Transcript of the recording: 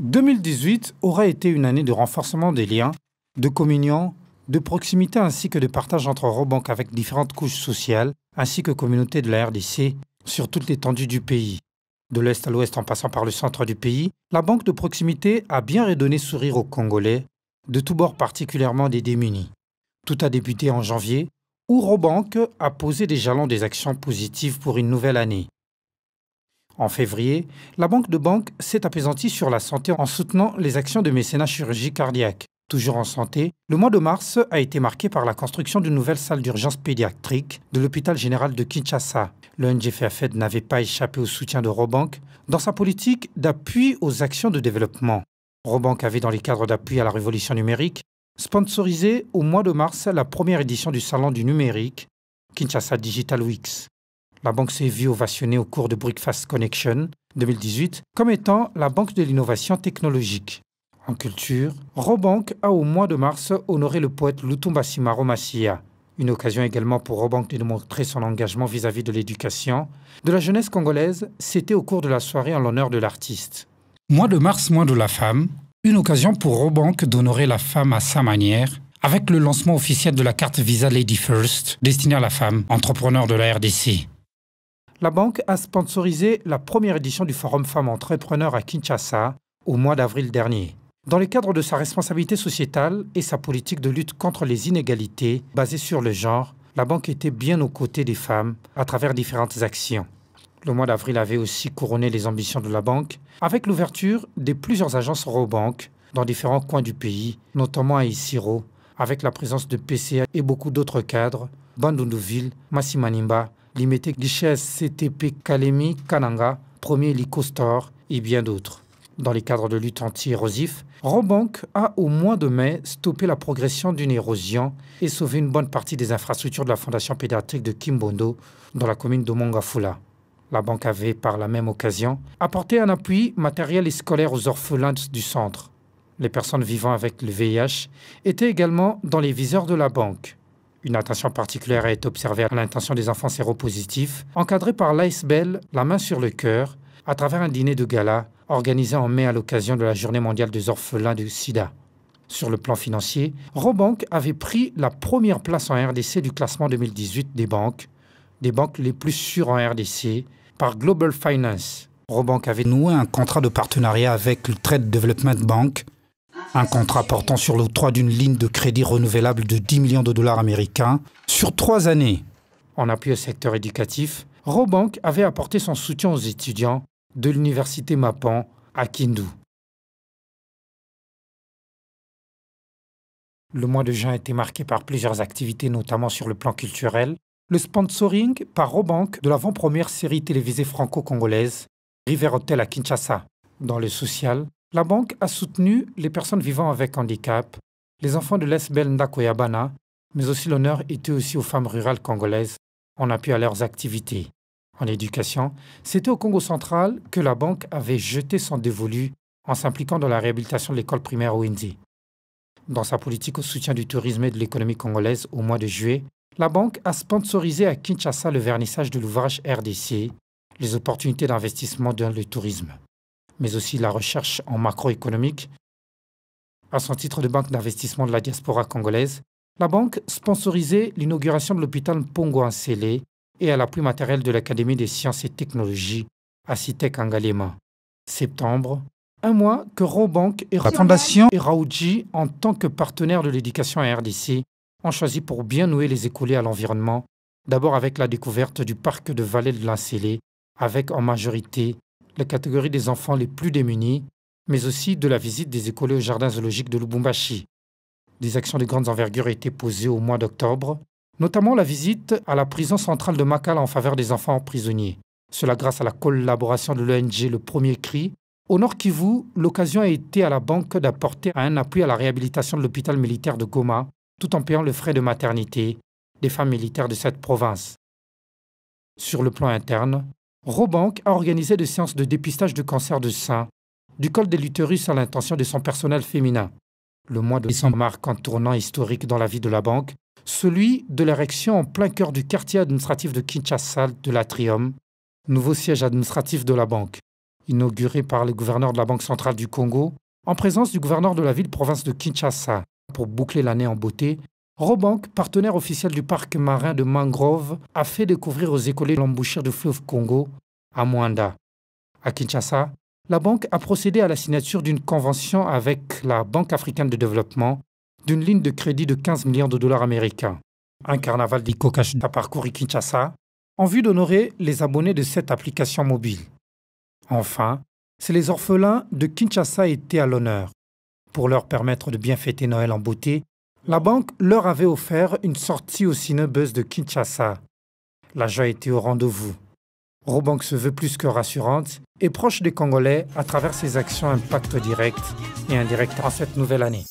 2018 aura été une année de renforcement des liens, de communion, de proximité ainsi que de partage entre Robank avec différentes couches sociales ainsi que communautés de la RDC sur toute l'étendue du pays. De l'Est à l'Ouest en passant par le centre du pays, la banque de proximité a bien redonné sourire aux Congolais, de tous bords particulièrement des démunis. Tout a débuté en janvier, où Robank a posé des jalons des actions positives pour une nouvelle année. En février, la Banque de Banque s'est apaisantie sur la santé en soutenant les actions de mécénat chirurgie cardiaque. Toujours en santé, le mois de mars a été marqué par la construction d'une nouvelle salle d'urgence pédiatrique de l'hôpital général de Kinshasa. Le Fed n'avait pas échappé au soutien de Robank dans sa politique d'appui aux actions de développement. Robank avait, dans les cadres d'appui à la révolution numérique, sponsorisé au mois de mars la première édition du Salon du numérique, Kinshasa Digital Weeks. La banque s'est vue ovationnée au cours de Breakfast Connection 2018 comme étant la banque de l'innovation technologique. En culture, Robank a au mois de mars honoré le poète Lutumba Simaro Une occasion également pour Robank de montrer son engagement vis-à-vis de l'éducation de la jeunesse congolaise, c'était au cours de la soirée en l'honneur de l'artiste. Mois de mars, mois de la femme, une occasion pour Robank d'honorer la femme à sa manière, avec le lancement officiel de la carte Visa Lady First destinée à la femme, entrepreneur de la RDC la banque a sponsorisé la première édition du Forum Femmes Entrepreneurs à Kinshasa au mois d'avril dernier. Dans le cadre de sa responsabilité sociétale et sa politique de lutte contre les inégalités basées sur le genre, la banque était bien aux côtés des femmes à travers différentes actions. Le mois d'avril avait aussi couronné les ambitions de la banque avec l'ouverture de plusieurs agences Robank dans différents coins du pays, notamment à Isiro, avec la présence de PCA et beaucoup d'autres cadres, Bandunduville, Massimanimba, Limité Guichet, CTP Kalemi, Kananga, Premier Lico et bien d'autres. Dans les cadres de lutte anti-érosif, Robank a au mois de mai stoppé la progression d'une érosion et sauvé une bonne partie des infrastructures de la fondation pédiatrique de Kimbondo dans la commune de Mongafula. La banque avait, par la même occasion, apporté un appui matériel et scolaire aux orphelins du centre. Les personnes vivant avec le VIH étaient également dans les viseurs de la banque. Une attention particulière a est observée à l'intention des enfants séropositifs, encadrée par l'Icebell, la main sur le cœur, à travers un dîner de gala organisé en mai à l'occasion de la Journée mondiale des orphelins du sida. Sur le plan financier, Robank avait pris la première place en RDC du classement 2018 des banques, des banques les plus sûres en RDC, par Global Finance. Robank avait noué un contrat de partenariat avec le Trade Development Bank un contrat portant sur l'octroi d'une ligne de crédit renouvelable de 10 millions de dollars américains sur trois années. En appui au secteur éducatif, Robank avait apporté son soutien aux étudiants de l'université Mapan à Kindu. Le mois de juin a été marqué par plusieurs activités, notamment sur le plan culturel. Le sponsoring par Robank de l'avant-première série télévisée franco-congolaise River Hotel à Kinshasa. Dans le social, la banque a soutenu les personnes vivant avec handicap, les enfants de l'Esbel Ndakoyabana, mais aussi l'honneur était aussi aux femmes rurales congolaises en appui à leurs activités. En éducation, c'était au Congo central que la banque avait jeté son dévolu en s'impliquant dans la réhabilitation de l'école primaire Wendy. Dans sa politique au soutien du tourisme et de l'économie congolaise au mois de juillet, la banque a sponsorisé à Kinshasa le vernissage de l'ouvrage RDC, les opportunités d'investissement dans le tourisme mais aussi la recherche en macroéconomique. À son titre de banque d'investissement de la diaspora congolaise, la banque sponsorisait l'inauguration de l'hôpital Pongo en et à l'appui matériel de l'Académie des sciences et technologies à Citec Angalema. Septembre, un mois que Robank et Fondation et Raoudji, en tant que partenaires de l'éducation à RDC, ont choisi pour bien nouer les écoliers à l'environnement, d'abord avec la découverte du parc de vallée de l'Ancelé, avec en majorité la catégorie des enfants les plus démunis, mais aussi de la visite des écoliers au jardin zoologique de Lubumbashi. Des actions de grande envergure ont été posées au mois d'octobre, notamment la visite à la prison centrale de Makala en faveur des enfants prisonniers. Cela grâce à la collaboration de l'ONG Le Premier Cri. Au Nord Kivu, l'occasion a été à la banque d'apporter un appui à la réhabilitation de l'hôpital militaire de Goma, tout en payant le frais de maternité des femmes militaires de cette province. Sur le plan interne, Robank a organisé des séances de dépistage de cancer de sein, du col de l'utérus à l'intention de son personnel féminin. Le mois de décembre marque un tournant historique dans la vie de la banque, celui de l'érection en plein cœur du quartier administratif de Kinshasa de l'Atrium, nouveau siège administratif de la banque. Inauguré par le gouverneur de la Banque centrale du Congo, en présence du gouverneur de la ville-province de Kinshasa, pour boucler l'année en beauté, Robank, partenaire officiel du parc marin de Mangrove, a fait découvrir aux écoliers l'embouchure du fleuve Congo à Mwanda. À Kinshasa, la banque a procédé à la signature d'une convention avec la Banque africaine de développement d'une ligne de crédit de 15 millions de dollars américains. Un carnaval d'Ikokash a parcouru Kinshasa en vue d'honorer les abonnés de cette application mobile. Enfin, c'est les orphelins de Kinshasa étaient à l'honneur. Pour leur permettre de bien fêter Noël en beauté, la banque leur avait offert une sortie au cinébus de Kinshasa. La joie était au rendez-vous. Robank se veut plus que rassurante et proche des Congolais à travers ses actions impact direct et indirect en cette nouvelle année.